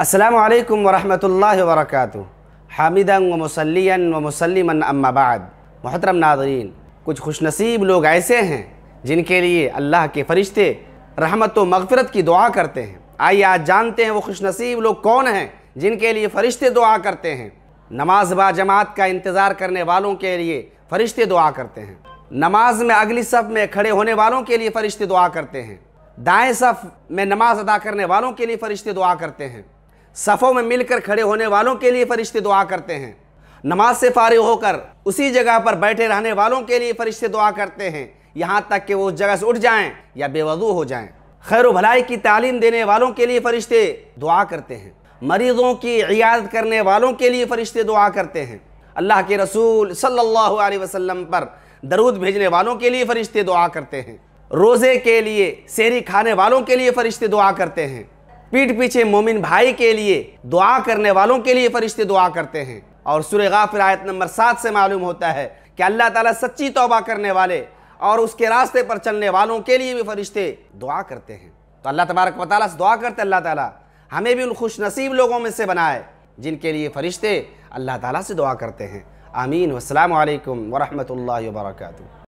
असलकम वरहमल वरक हामिदा व मुसलिया व मुसलिमन अम्माबाद मोहतरम नादरीन कुछ खुश नसीब लोग ऐसे हैं जिनके लिए अल्लाह के फ़रिश्ते रहमत व मगफ़रत की दुआ करते हैं आइए आज जानते हैं वो नसीब लोग कौन हैं जिनके लिए फ़रिश्ते दुआ करते हैं नमाज बा जमात का इंतज़ार करने वालों के लिए फ़रिश्ते दुआ करते हैं नमाज में अगली सफ़ में खड़े होने वालों के लिए फ़रिश्ते दुआ करते हैं दाएँ सफ़ में नमाज अदा करने वालों के लिए फ़रिश्ते दुआ करते हैं सफ़ों में मिलकर खड़े होने वालों के लिए फरिश्ते दुआ करते हैं नमाज से फारिग होकर उसी जगह पर बैठे रहने वालों के लिए फरिश्ते दुआ करते हैं यहाँ तक कि वो उस जगह से उठ जाएँ या बेवजू हो जाएँ खैर भलाई की तालीम देने वालों के लिए फरिश्ते दुआ करते हैं मरीज़ों की इयादत करने वालों के लिए फरिश्ते दुआ करते हैं अल्लाह के रसूल सल्लल्लाहु अलैहि वसल्लम पर दरूद भेजने वालों के लिए फरिश्ते दुआ करते हैं रोज़े के लिए सेरी खाने वालों के लिए फरिश्ते दुआ करते हैं पीठ पीछे मोमिन भाई के लिए दुआ करने वालों के लिए फरिश्ते दुआ करते हैं और सुर गाफिर आयत नंबर सात से मालूम होता है कि अल्लाह ताला सच्ची तौबा करने वाले और उसके रास्ते पर चलने वालों के लिए भी फरिश्ते दुआ करते हैं तो अल्लाह तबारक वाली से दुआ करते अल्लाह ताला हमें भी उन खुश नसीब लोगों में से बनाए जिनके लिए फ़रिश्ते अल्लाह ताला से दुआ करते हैं आमीन वसलम वरहमल वर्का